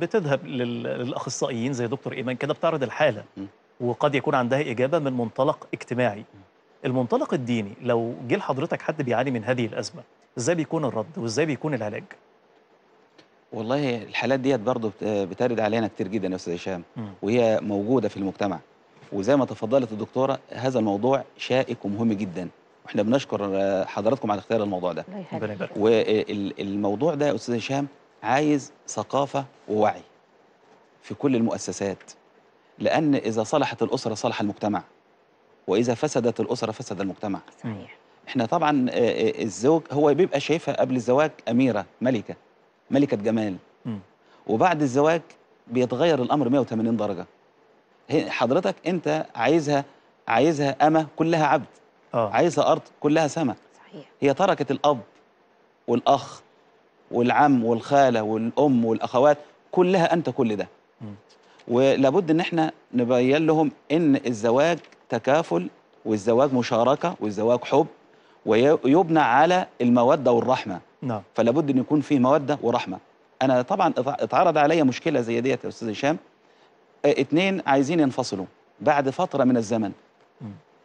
بتذهب للاخصائيين زي دكتور ايمان كده بتعرض الحاله وقد يكون عندها اجابه من منطلق اجتماعي المنطلق الديني لو جه لحضرتك حد بيعاني من هذه الازمه ازاي بيكون الرد وازاي بيكون العلاج والله الحالات ديت برضه بترد علينا كتير جدا يا استاذ هشام وهي موجوده في المجتمع وزي ما تفضلت الدكتوره هذا الموضوع شائك ومهم جدا واحنا بنشكر حضراتكم على اختيار الموضوع ده والموضوع ده يا استاذ هشام عايز ثقافة ووعي في كل المؤسسات لأن إذا صلحت الأسرة صلح المجتمع وإذا فسدت الأسرة فسد المجتمع صحيح إحنا طبعا آه، آه، الزوج هو بيبقى شايفها قبل الزواج أميرة ملكة ملكة جمال م. وبعد الزواج بيتغير الأمر 180 درجة حضرتك أنت عايزها عايزها أمة كلها عبد أوه. عايزها أرض كلها سماء صحيح هي تركت الأب والأخ والعم والخاله والام والاخوات كلها انت كل ده ولابد ان احنا نبين لهم ان الزواج تكافل والزواج مشاركه والزواج حب ويبنى على الموده والرحمه نعم فلابد ان يكون فيه موده ورحمه انا طبعا اتعرض عليا مشكله زي ديت يا استاذ هشام اثنين آه، عايزين ينفصلوا بعد فتره من الزمن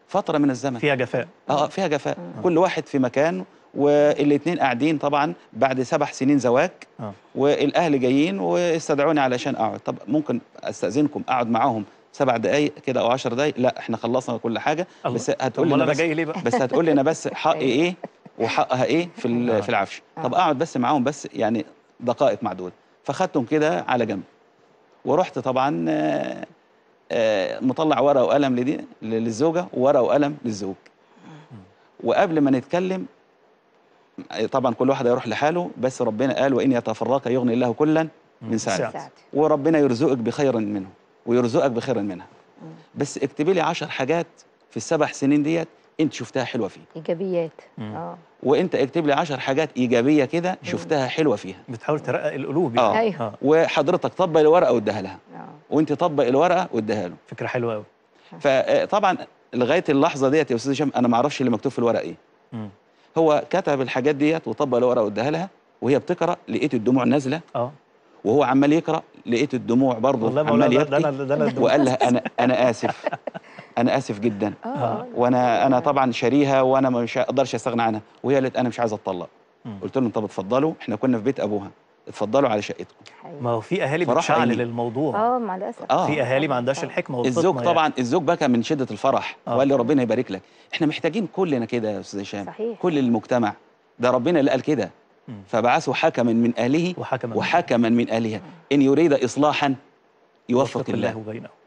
فتره من الزمن فيها جفاء اه فيها جفاء كل واحد في مكانه والاثنين قاعدين طبعا بعد سبع سنين زواج آه. والاهل جايين واستدعوني علشان اقعد طب ممكن استاذنكم اقعد معاهم سبع دقايق كده او 10 دقايق لا احنا خلصنا كل حاجه الله. بس هتقول لي انا جاي ليه بقى بس هتقول لي انا بس حقي ايه وحقها ايه في آه. في العفش آه. طب اقعد بس معاهم بس يعني دقائق معدوده فخدتهم كده على جنب ورحت طبعا مطلع ورقه وقلم للزوجه وورقه وقلم للزوج وقبل ما نتكلم طبعا كل واحد هيروح لحاله بس ربنا قال وان يتفرقا يغني الله كلا من ساعته وربنا يرزقك بخير منه ويرزقك بخير منها بس اكتبي لي 10 حاجات في السبع سنين ديت انت شفتها حلوه فيه ايجابيات اه وانت اكتب لي 10 حاجات ايجابيه كده شفتها حلوه فيها بتحاول ترقق القلوب يعني اه أيوه. آه. وحضرتك طبق الورقه واديها لها آه. وانت طبق الورقه واديها له فكره حلوه قوي فطبعا آه، لغايه اللحظه ديت يا استاذ هشام انا ما اعرفش اللي مكتوب في الورقه ايه مم. هو كتب الحاجات ديت وطبق الورقه واداها لها وهي بتقرا لقيت الدموع نازله اه وهو عمال يقرا لقيت الدموع برضه عمال يبكي وقال لها انا انا اسف انا اسف جدا آه. وانا انا طبعا شاريها وانا مش اقدرش استغنى عنها وهي قالت انا مش عايزه اتطلق قلت لهم طب اتفضلوا احنا كنا في بيت ابوها اتفضلوا على شقتكم ما هو في اهالي بتشعل للموضوع اه مع الاسف آه. في اهالي ما عندهاش الحكمه والفطنه الزوج يعني. طبعا يعني. الزوج بكى من شده الفرح آه. وقال لي ربنا يبارك لك احنا محتاجين كلنا كده يا استاذ هشام كل المجتمع ده ربنا اللي قال كده فبعثوا حكما من اهله وحكما, وحكما من اهلها ان يريد اصلاحا يوفق الله بينهم